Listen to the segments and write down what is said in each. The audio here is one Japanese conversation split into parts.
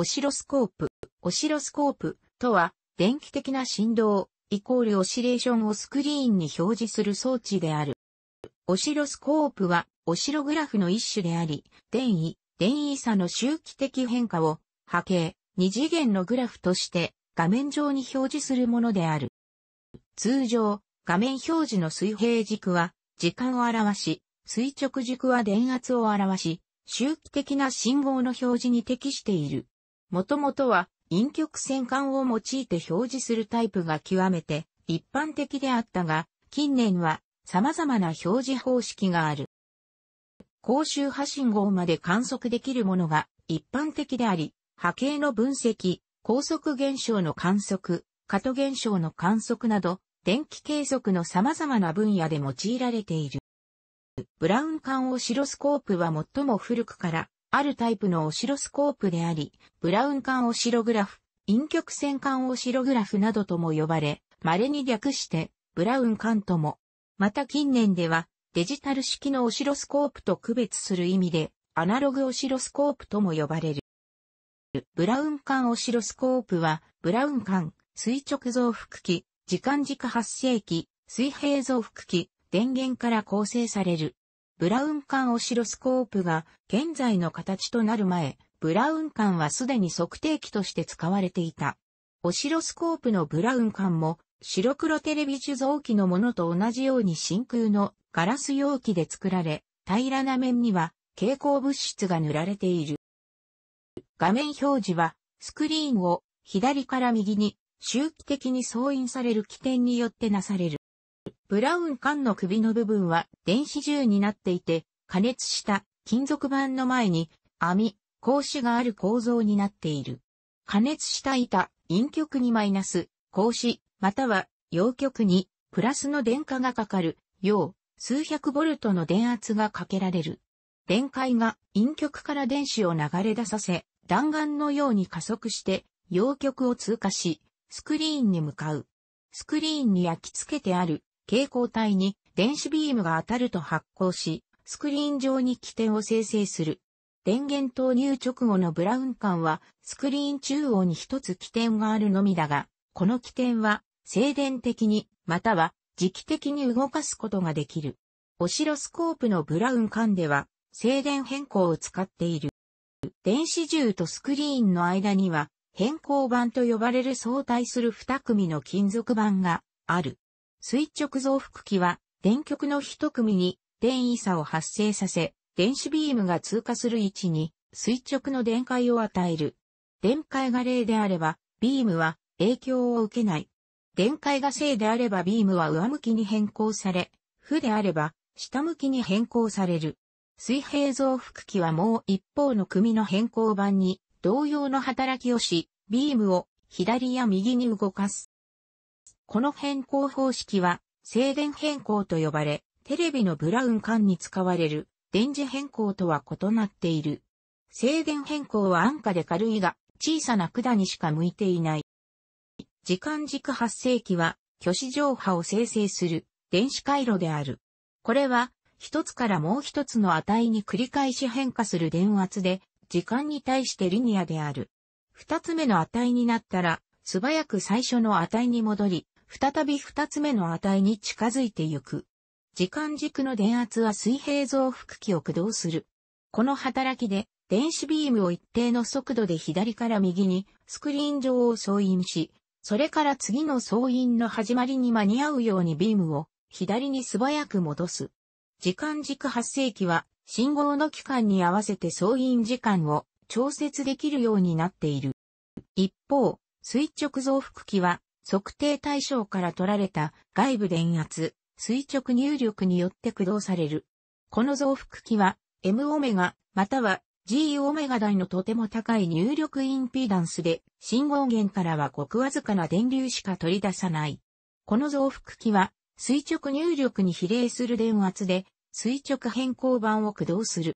オシロスコープ。オシロスコープとは、電気的な振動、イコールオシレーションをスクリーンに表示する装置である。オシロスコープは、オシログラフの一種であり、電位、電位差の周期的変化を、波形、二次元のグラフとして、画面上に表示するものである。通常、画面表示の水平軸は、時間を表し、垂直軸は電圧を表し、周期的な信号の表示に適している。もともとは陰極線管を用いて表示するタイプが極めて一般的であったが、近年は様々な表示方式がある。高周波信号まで観測できるものが一般的であり、波形の分析、高速現象の観測、過渡現象の観測など、電気計測の様々な分野で用いられている。ブラウン管オシロスコープは最も古くからあるタイプのオシロスコープであり、ブラウン管オシログラフ、陰極線管オシログラフなどとも呼ばれ、稀に略して、ブラウン管とも。また近年では、デジタル式のオシロスコープと区別する意味で、アナログオシロスコープとも呼ばれる。ブラウン管オシロスコープは、ブラウン管、垂直増幅器、時間軸発生器、水平増幅器、電源から構成されるブラウン管オシロスコープが現在の形となる前、ブラウン管はすでに測定器として使われていた。オシロスコープのブラウン管も白黒テレビ受像機のものと同じように真空のガラス容器で作られ、平らな面には蛍光物質が塗られている。画面表示はスクリーンを左から右に周期的に送印される起点によってなされる。ブラウン管の首の部分は電子銃になっていて、加熱した金属板の前に網、格子がある構造になっている。加熱した板、陰極にマイナス、格子、または陽極にプラスの電荷がかかる、よう、数百ボルトの電圧がかけられる。電解が陰極から電子を流れ出させ、弾丸のように加速して、陽極を通過し、スクリーンに向かう。スクリーンに焼き付けてある蛍光体に電子ビームが当たると発光し、スクリーン上に起点を生成する。電源投入直後のブラウン管は、スクリーン中央に一つ起点があるのみだが、この起点は、静電的に、または、磁気的に動かすことができる。オシロスコープのブラウン管では、静電変更を使っている。電子銃とスクリーンの間には、変更板と呼ばれる相対する二組の金属板がある。垂直増幅器は、電極の一組に電位差を発生させ、電子ビームが通過する位置に垂直の電解を与える。電解が0であれば、ビームは影響を受けない。電解が正であればビームは上向きに変更され、負であれば下向きに変更される。水平増幅器はもう一方の組の変更板に同様の働きをし、ビームを左や右に動かす。この変更方式は、静電変更と呼ばれ、テレビのブラウン管に使われる電磁変更とは異なっている。静電変更は安価で軽いが、小さな管にしか向いていない。時間軸発生器は、虚子乗波を生成する電子回路である。これは、一つからもう一つの値に繰り返し変化する電圧で、時間に対してリニアである。二つ目の値になったら、素早く最初の値に戻り、再び二つ目の値に近づいてゆく。時間軸の電圧は水平増幅器を駆動する。この働きで、電子ビームを一定の速度で左から右にスクリーン上を送印し、それから次の送印の始まりに間に合うようにビームを左に素早く戻す。時間軸発生器は信号の期間に合わせて送印時間を調節できるようになっている。一方、垂直増幅器は測定対象から取られた外部電圧、垂直入力によって駆動される。この増幅器は M オメガまたは G オメガ台のとても高い入力インピーダンスで信号源からはごくわずかな電流しか取り出さない。この増幅器は垂直入力に比例する電圧で垂直変更板を駆動する。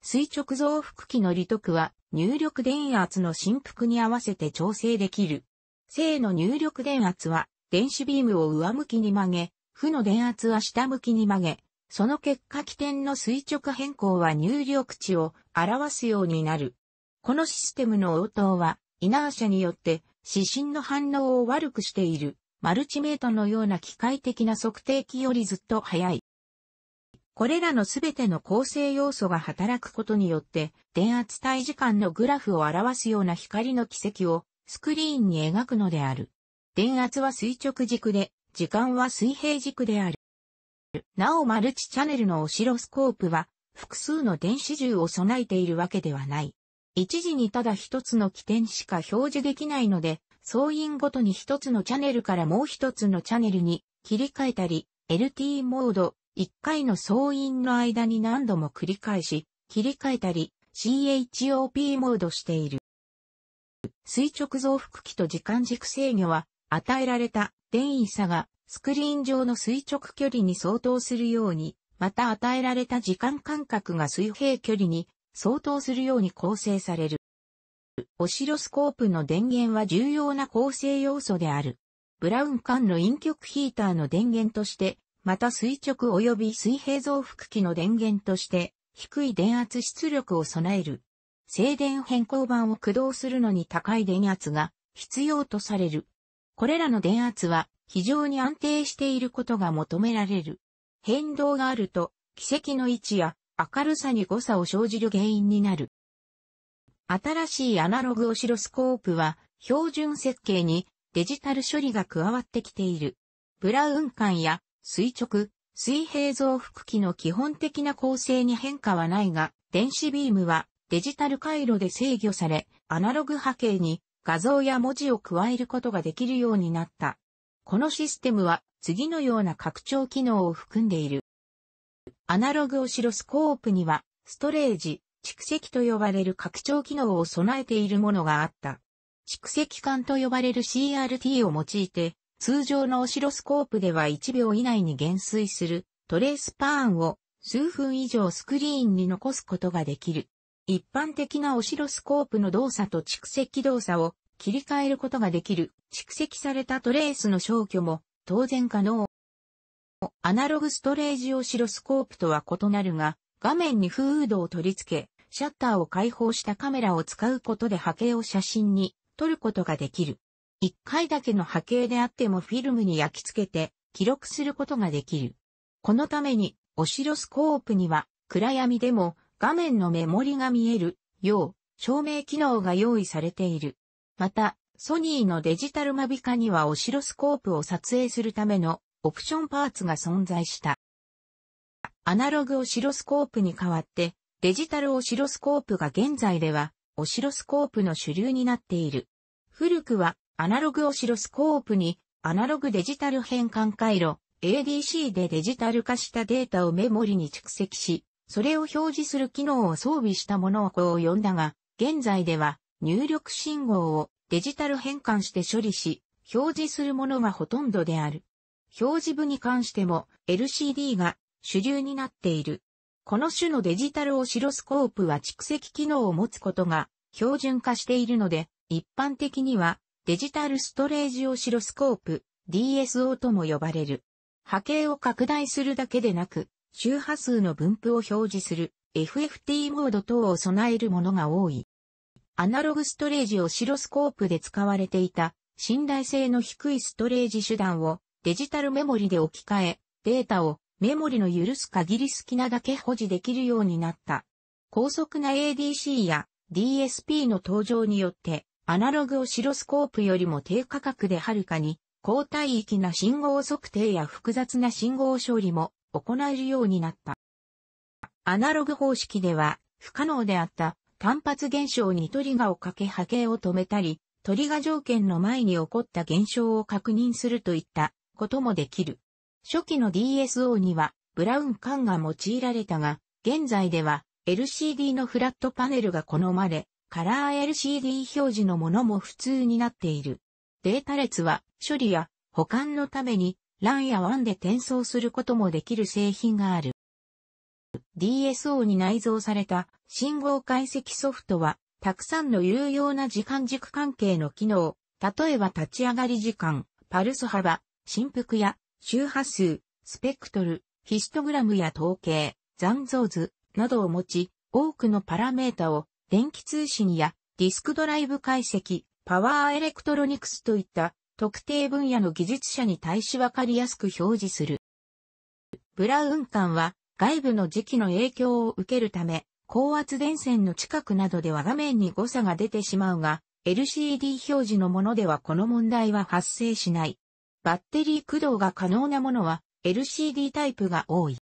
垂直増幅器の利得は入力電圧の振幅に合わせて調整できる。正の入力電圧は、電子ビームを上向きに曲げ、負の電圧は下向きに曲げ、その結果起点の垂直変更は入力値を表すようになる。このシステムの応答は、イナーシャによって指針の反応を悪くしている、マルチメートのような機械的な測定器よりずっと早い。これらのすべての構成要素が働くことによって、電圧帯時間のグラフを表すような光の軌跡をスクリーンに描くのである。電圧は垂直軸で、時間は水平軸である。なおマルチチャネルのオシロスコープは、複数の電子銃を備えているわけではない。一時にただ一つの起点しか表示できないので、総員ごとに一つのチャネルからもう一つのチャネルに切り替えたり、LT モード、一回の総員の間に何度も繰り返し、切り替えたり、CHOP モードしている。垂直増幅器と時間軸制御は、与えられた電位差がスクリーン上の垂直距離に相当するように、また与えられた時間間隔が水平距離に相当するように構成される。オシロスコープの電源は重要な構成要素である。ブラウン管の陰極ヒーターの電源として、また垂直及び水平増幅器の電源として、低い電圧出力を備える静電変更板を駆動するのに高い電圧が必要とされる。これらの電圧は非常に安定していることが求められる。変動があると、軌跡の位置や明るさに誤差を生じる原因になる。新しいアナログオシロスコープは標準設計にデジタル処理が加わってきている。ブラウン管や垂直、水平増幅器の基本的な構成に変化はないが、電子ビームはデジタル回路で制御され、アナログ波形に画像や文字を加えることができるようになった。このシステムは次のような拡張機能を含んでいる。アナログオシロスコープには、ストレージ、蓄積と呼ばれる拡張機能を備えているものがあった。蓄積管と呼ばれる CRT を用いて、通常のオシロスコープでは1秒以内に減衰するトレースパーンを数分以上スクリーンに残すことができる。一般的なオシロスコープの動作と蓄積動作を切り替えることができる蓄積されたトレースの消去も当然可能。アナログストレージオシロスコープとは異なるが、画面にフードを取り付け、シャッターを開放したカメラを使うことで波形を写真に撮ることができる。一回だけの波形であってもフィルムに焼き付けて記録することができる。このためにオシロスコープには暗闇でも画面のメモリが見えるよう照明機能が用意されている。また、ソニーのデジタルマビカにはオシロスコープを撮影するためのオプションパーツが存在した。アナログオシロスコープに代わってデジタルオシロスコープが現在ではオシロスコープの主流になっている。古くはアナログオシロスコープにアナログデジタル変換回路 ADC でデジタル化したデータをメモリに蓄積し、それを表示する機能を装備したものをこう呼んだが、現在では入力信号をデジタル変換して処理し、表示するものがほとんどである。表示部に関しても LCD が主流になっている。この種のデジタルオシロスコープは蓄積機能を持つことが標準化しているので、一般的にはデジタルストレージオシロスコープ DSO とも呼ばれる。波形を拡大するだけでなく、周波数の分布を表示する FFT モード等を備えるものが多い。アナログストレージオシロスコープで使われていた信頼性の低いストレージ手段をデジタルメモリで置き換え、データをメモリの許す限り好きなだけ保持できるようになった。高速な ADC や DSP の登場によって、アナログオシロスコープよりも低価格ではるかに、高帯域な信号測定や複雑な信号処理も行えるようになった。アナログ方式では不可能であった単発現象にトリガーをかけ波形を止めたり、トリガー条件の前に起こった現象を確認するといったこともできる。初期の DSO にはブラウン管が用いられたが、現在では LCD のフラットパネルが好まれ、カラー LCD 表示のものも普通になっている。データ列は処理や保管のために LAN や WAN で転送することもできる製品がある。DSO に内蔵された信号解析ソフトは、たくさんの有用な時間軸関係の機能、例えば立ち上がり時間、パルス幅、振幅や周波数、スペクトル、ヒストグラムや統計、残像図などを持ち、多くのパラメータを電気通信やディスクドライブ解析、パワーエレクトロニクスといった特定分野の技術者に対しわかりやすく表示する。ブラウン管は外部の磁気の影響を受けるため、高圧電線の近くなどでは画面に誤差が出てしまうが、LCD 表示のものではこの問題は発生しない。バッテリー駆動が可能なものは LCD タイプが多い。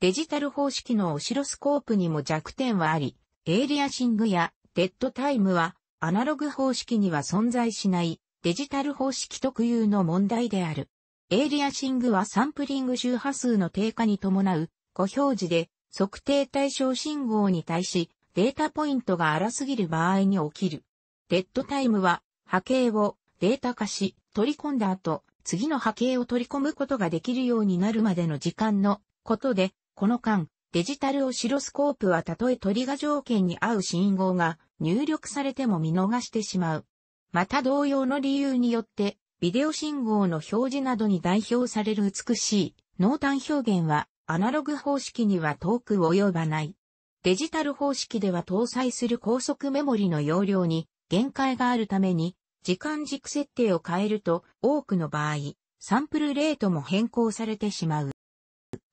デジタル方式のオシロスコープにも弱点はあり、エイリアシングやデッドタイムはアナログ方式には存在しないデジタル方式特有の問題である。エイリアシングはサンプリング周波数の低下に伴う、誤表示で測定対象信号に対し、データポイントが荒すぎる場合に起きる。デッドタイムは波形をデータ化し取り込んだ後、次の波形を取り込むことができるようになるまでの時間のことで、この間、デジタルオシロスコープはたとえトリガ条件に合う信号が入力されても見逃してしまう。また同様の理由によって、ビデオ信号の表示などに代表される美しい濃淡表現はアナログ方式には遠く及ばない。デジタル方式では搭載する高速メモリの容量に限界があるために時間軸設定を変えると多くの場合サンプルレートも変更されてしまう。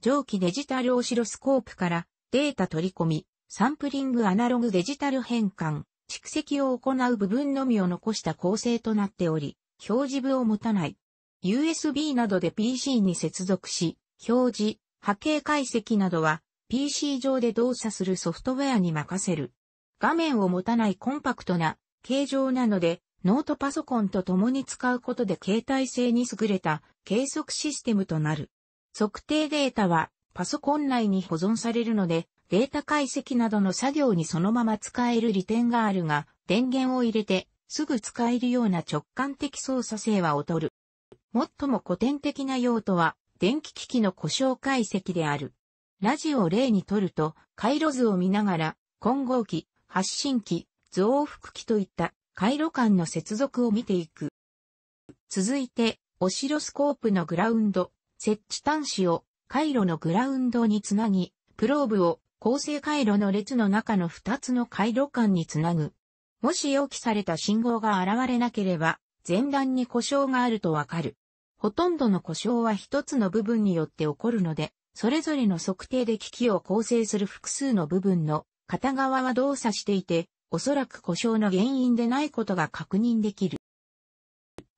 上記デジタルオシロスコープからデータ取り込みサンプリングアナログデジタル変換蓄積を行う部分のみを残した構成となっており、表示部を持たない。USB などで PC に接続し、表示、波形解析などは PC 上で動作するソフトウェアに任せる。画面を持たないコンパクトな形状なので、ノートパソコンと共に使うことで携帯性に優れた計測システムとなる。測定データはパソコン内に保存されるので、データ解析などの作業にそのまま使える利点があるが、電源を入れてすぐ使えるような直感的操作性は劣る。最も古典的な用途は、電気機器の故障解析である。ラジオを例にとると、回路図を見ながら、混合機、発信機、増幅機といった回路間の接続を見ていく。続いて、オシロスコープのグラウンド、設置端子を回路のグラウンドにつなぎ、プローブを構成回路の列の中の2つの回路間につなぐ。もし予期された信号が現れなければ、前段に故障があるとわかる。ほとんどの故障は一つの部分によって起こるので、それぞれの測定で機器を構成する複数の部分の片側は動作していて、おそらく故障の原因でないことが確認できる。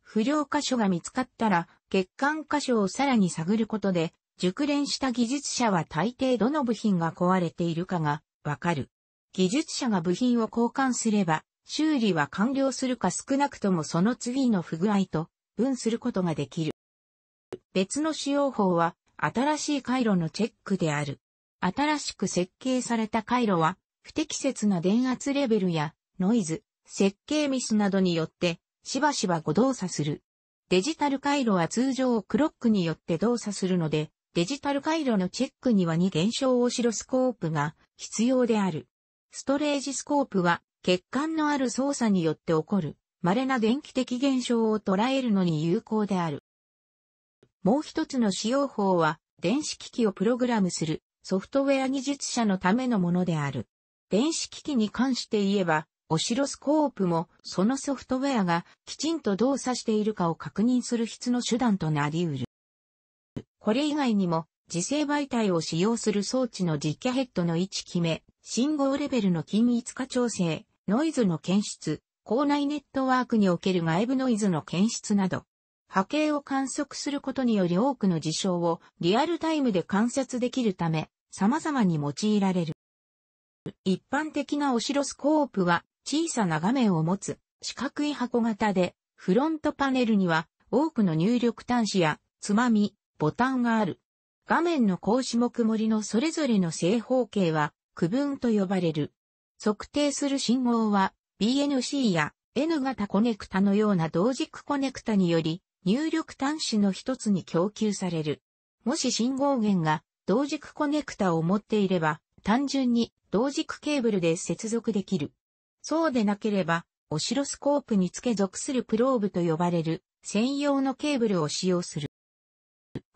不良箇所が見つかったら、欠陥箇所をさらに探ることで、熟練した技術者は大抵どの部品が壊れているかがわかる。技術者が部品を交換すれば、修理は完了するか少なくともその次の不具合と分することができる。別の使用法は、新しい回路のチェックである。新しく設計された回路は、不適切な電圧レベルやノイズ、設計ミスなどによって、しばしば誤動作する。デジタル回路は通常クロックによって動作するので、デジタル回路のチェックには2現象オシロスコープが必要である。ストレージスコープは血管のある操作によって起こる稀な電気的現象を捉えるのに有効である。もう一つの使用法は電子機器をプログラムするソフトウェア技術者のためのものである。電子機器に関して言えばオシロスコープもそのソフトウェアがきちんと動作しているかを確認する必の手段となり得る。これ以外にも、磁性媒体を使用する装置の実機ヘッドの位置決め、信号レベルの均一化調整、ノイズの検出、校内ネットワークにおける外部ノイズの検出など、波形を観測することにより多くの事象をリアルタイムで観察できるため、様々に用いられる。一般的なオシロスコープは小さな画面を持つ四角い箱型で、フロントパネルには多くの入力端子やつまみ、ボタンがある。画面の格子も曇りのそれぞれの正方形は区分と呼ばれる。測定する信号は BNC や N 型コネクタのような同軸コネクタにより入力端子の一つに供給される。もし信号源が同軸コネクタを持っていれば単純に同軸ケーブルで接続できる。そうでなければオシロスコープに付け属するプローブと呼ばれる専用のケーブルを使用する。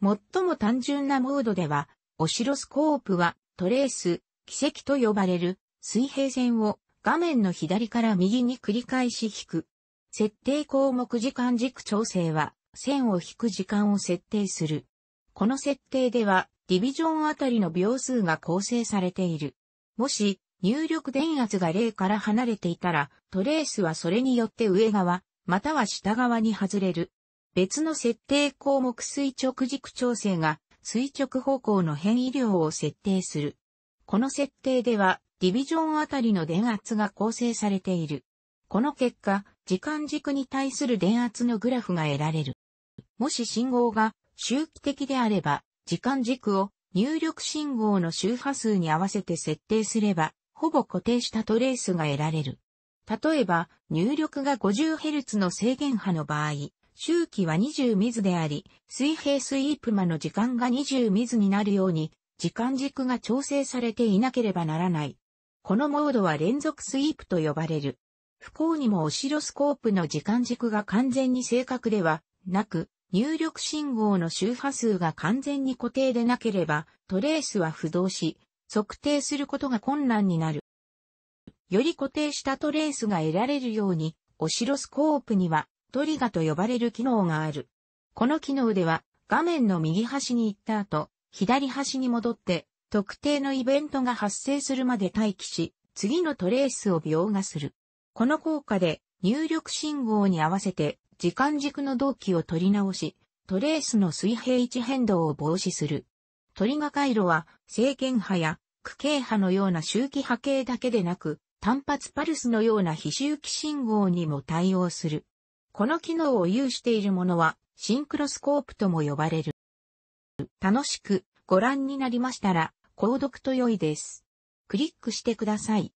最も単純なモードでは、オシロスコープはトレース、奇跡と呼ばれる水平線を画面の左から右に繰り返し引く。設定項目時間軸調整は線を引く時間を設定する。この設定ではディビジョンあたりの秒数が構成されている。もし入力電圧が0から離れていたらトレースはそれによって上側または下側に外れる。別の設定項目垂直軸調整が垂直方向の変異量を設定する。この設定では、ディビジョンあたりの電圧が構成されている。この結果、時間軸に対する電圧のグラフが得られる。もし信号が周期的であれば、時間軸を入力信号の周波数に合わせて設定すれば、ほぼ固定したトレースが得られる。例えば、入力が 50Hz の制限波の場合、周期は20水であり、水平スイープ間の時間が20水になるように、時間軸が調整されていなければならない。このモードは連続スイープと呼ばれる。不幸にもオシロスコープの時間軸が完全に正確ではなく、入力信号の周波数が完全に固定でなければ、トレースは不動し、測定することが困難になる。より固定したトレースが得られるように、オシロスコープにはトリガと呼ばれる機能がある。この機能では、画面の右端に行った後、左端に戻って、特定のイベントが発生するまで待機し、次のトレースを描画する。この効果で、入力信号に合わせて、時間軸の同期を取り直し、トレースの水平位置変動を防止する。トリガ回路は、正弦波や、区形波のような周期波形だけでなく、単発パルスのような非周期信号にも対応する。この機能を有しているものは、シンクロスコープとも呼ばれる。楽しくご覧になりましたら、購読と良いです。クリックしてください。